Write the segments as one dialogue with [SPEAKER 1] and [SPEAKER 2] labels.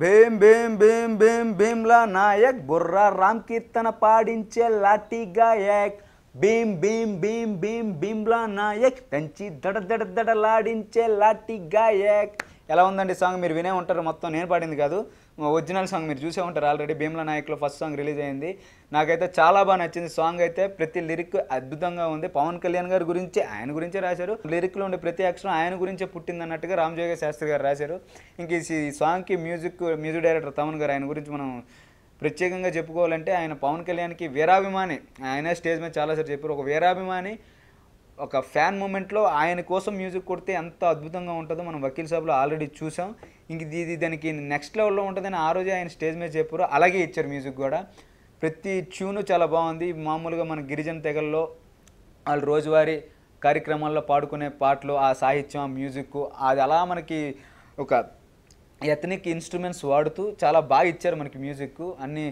[SPEAKER 1] భీం భీం భీం భీం భీమ్లా నాయక్ బుర్రా రామ్ కీర్తన పాడించే లాఠీ గాయక్ భీం భీం భీం భీం భీమ్లా నాయక్ దంచి దడ దడ దడ లాడించే లాఠీ గాయక్ ఎలా ఉందండి సాంగ్ మీరు వినే ఉంటారు మొత్తం నేను పాడింది కాదు ఒరిజినల్ సాంగ్ మీరు చూసే ఉంటారు ఆల్రెడీ భీమ్ల నాయక్లో ఫస్ట్ సాంగ్ రిలీజ్ అయింది నాకైతే చాలా బాగా నచ్చింది సాంగ్ అయితే ప్రతి లిరిక్ అద్భుతంగా ఉంది పవన్ కళ్యాణ్ గారి గురించి ఆయన గురించే రాశారు లిరిక్లో ఉండే ప్రతి అక్షరం ఆయన గురించే పుట్టింది అన్నట్టుగా రామ్జోగ శాస్త్రి గారు రాశారు ఇంక ఈ సాంగ్కి మ్యూజిక్ మ్యూజిక్ డైరెక్టర్ తమన్ గారు ఆయన గురించి మనం ప్రత్యేకంగా చెప్పుకోవాలంటే ఆయన పవన్ కళ్యాణ్కి వీరాభిమాని ఆయన స్టేజ్ మీద చాలాసార్లు చెప్పారు ఒక వీరాభిమాని ఒక ఫ్యాన్ మూమెంట్లో ఆయన కోసం మ్యూజిక్ కొడితే ఎంత అద్భుతంగా ఉంటుందో మనం వకీల్ సాబ్లో ఆల్రెడీ చూసాం ఇంక ఇది దానికి నెక్స్ట్ లెవెల్లో ఉంటుందని ఆ రోజే ఆయన స్టేజ్ మీద చెప్పారు అలాగే ఇచ్చారు మ్యూజిక్ కూడా ప్రతి ట్యూన్ చాలా బాగుంది మామూలుగా మన గిరిజన తెగల్లో వాళ్ళు రోజువారీ కార్యక్రమాల్లో పాడుకునే పాటలు ఆ సాహిత్యం ఆ మ్యూజిక్ అది అలా మనకి ఒక ఎథనిక్ ఇన్స్ట్రుమెంట్స్ వాడుతూ చాలా బాగా ఇచ్చారు మనకి మ్యూజిక్ అన్ని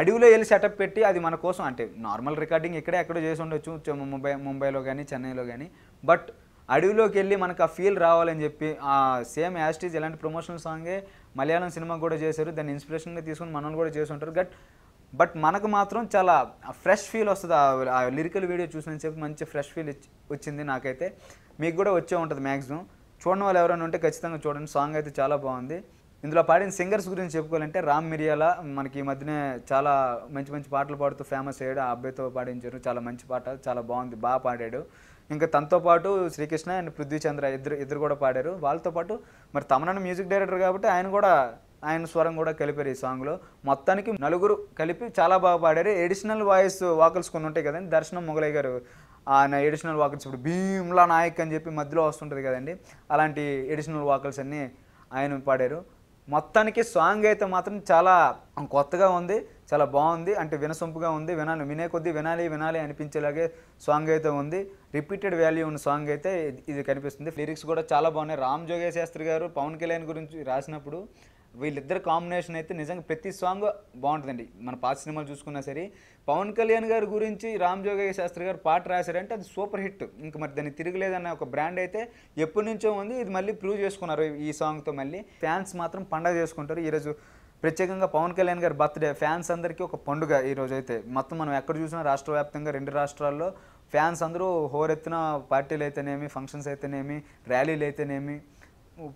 [SPEAKER 1] అడవిలో వెళ్ళి సెటప్ పెట్టి అది మన కోసం అంటే నార్మల్ రికార్డింగ్ ఇక్కడే ఎక్కడో చేసి ఉండొచ్చు ముంబై ముంబైలో కానీ చెన్నైలో కానీ బట్ అడవిలోకి వెళ్ళి మనకు ఆ ఫీల్ రావాలని చెప్పి ఆ సేమ్ యాస్టీజ్ ఇలాంటి ప్రమోషనల్ సాంగే మలయాళం సినిమా కూడా చేశారు దాన్ని ఇన్స్పిరేషన్గా తీసుకుని మనల్ని కూడా చేసి ఉంటారు గట్ బట్ మనకు మాత్రం చాలా ఫ్రెష్ ఫీల్ వస్తుంది ఆ లిరికల్ వీడియో చూసిన చెప్పి మంచి ఫ్రెష్ ఫీల్ వచ్చింది నాకైతే మీకు కూడా వచ్చే ఉంటుంది మ్యాక్సిమం చూడడం వాళ్ళు ఎవరైనా ఉంటే ఖచ్చితంగా చూడండి సాంగ్ అయితే చాలా బాగుంది ఇందులో పాడిన సింగర్స్ గురించి చెప్పుకోవాలంటే రామ్ మిరియాల మనకి ఈ మధ్యనే చాలా మంచి మంచి పాటలు పాడుతూ ఫేమస్ అయ్యాడు ఆ అబ్బాయితో పాడించారు చాలా మంచి పాట చాలా బాగుంది బాగా పాడాడు ఇంకా తనతో పాటు శ్రీకృష్ణ అండ్ పృథ్వీ చంద్ర ఇద్దరు ఇద్దరు కూడా పాడారు వాళ్ళతో పాటు మరి తమనన్న మ్యూజిక్ డైరెక్టర్ కాబట్టి ఆయన కూడా ఆయన స్వరం కూడా కలిపారు ఈ సాంగ్లో మొత్తానికి నలుగురు కలిపి చాలా బాగా పాడారు ఎడిషనల్ వాయిస్ వాకల్స్ కొన్ని ఉంటాయి కదండి దర్శనం మొగలయ్య గారు ఆయన ఎడిషనల్ వాకల్స్ ఇప్పుడు భీమ్లా నాయక్ అని చెప్పి మధ్యలో వస్తుంటుంది కదండి అలాంటి ఎడిషనల్ వాకల్స్ అన్నీ ఆయన పాడారు మొత్తానికి సాంగ్ అయితే మాత్రం చాలా కొత్తగా ఉంది చాలా బాగుంది అంటే వినసొంపుగా ఉంది వినాలి వినే కొద్దీ వినాలి వినాలి అనిపించేలాగే సాంగ్ అయితే ఉంది రిపీటెడ్ వాల్యూ ఉన్న సాంగ్ అయితే ఇది కనిపిస్తుంది లిరిక్స్ కూడా చాలా బాగున్నాయి రామ్ జోగే శాస్త్రి గారు పవన్ కళ్యాణ్ గురించి రాసినప్పుడు వీళ్ళిద్దరు కాంబినేషన్ అయితే నిజంగా ప్రతి సాంగ్ బాగుంటుందండి మన పాత సినిమాలు చూసుకున్నా సరే పవన్ కళ్యాణ్ గారి గురించి రామ్ జోగయ్య శాస్త్రి గారు పాట రాశారంటే అది సూపర్ హిట్ ఇంక మరి దాన్ని తిరగలేదన్న ఒక బ్రాండ్ అయితే ఎప్పటి నుంచో ఉంది ఇది మళ్ళీ ప్రూవ్ చేసుకున్నారు ఈ సాంగ్తో మళ్ళీ ఫ్యాన్స్ మాత్రం పండగ చేసుకుంటారు ఈరోజు ప్రత్యేకంగా పవన్ కళ్యాణ్ గారి బర్త్డే ఫ్యాన్స్ అందరికీ ఒక పండుగ ఈరోజు అయితే మొత్తం మనం ఎక్కడ చూసినా రాష్ట్ర వ్యాప్తంగా రెండు రాష్ట్రాల్లో ఫ్యాన్స్ అందరూ హోరెత్తిన పార్టీలు అయితేనేమి ఫంక్షన్స్ అయితేనేమి ర్యాలీలు అయితేనేమి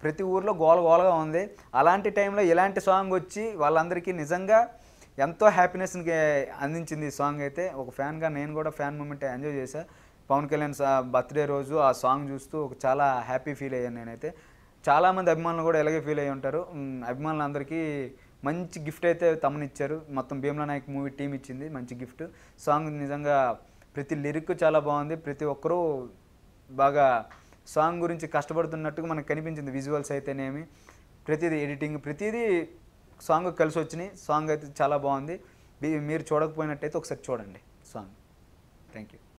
[SPEAKER 1] ప్రతి ఊర్లో గోల గోలగా ఉంది అలాంటి టైంలో ఇలాంటి సాంగ్ వచ్చి వాళ్ళందరికీ నిజంగా ఎంతో హ్యాపీనెస్ని అందించింది ఈ సాంగ్ అయితే ఒక ఫ్యాన్గా నేను కూడా ఫ్యాన్ మూమెంట్ ఎంజాయ్ చేశాను పవన్ కళ్యాణ్ బర్త్డే రోజు ఆ సాంగ్ చూస్తూ ఒక చాలా హ్యాపీ ఫీల్ అయ్యాను నేనైతే చాలామంది అభిమానులు కూడా ఇలాగే ఫీల్ అయ్యి ఉంటారు అభిమానులందరికీ మంచి గిఫ్ట్ అయితే తమనిచ్చారు మొత్తం భీమ్లా నాయక్ మూవీ టీం ఇచ్చింది మంచి గిఫ్ట్ సాంగ్ నిజంగా ప్రతి లిరిక్ చాలా బాగుంది ప్రతి ఒక్కరూ బాగా సాంగ్ గురించి కష్టపడుతున్నట్టుగా మనకు కనిపించింది విజువల్స్ అయితేనేమి ప్రతిదీ ఎడిటింగ్ ప్రతిదీ సాంగ్ కలిసి వచ్చినాయి సాంగ్ అయితే చాలా బాగుంది మీరు చూడకపోయినట్టయితే ఒకసారి చూడండి సాంగ్ థ్యాంక్ యూ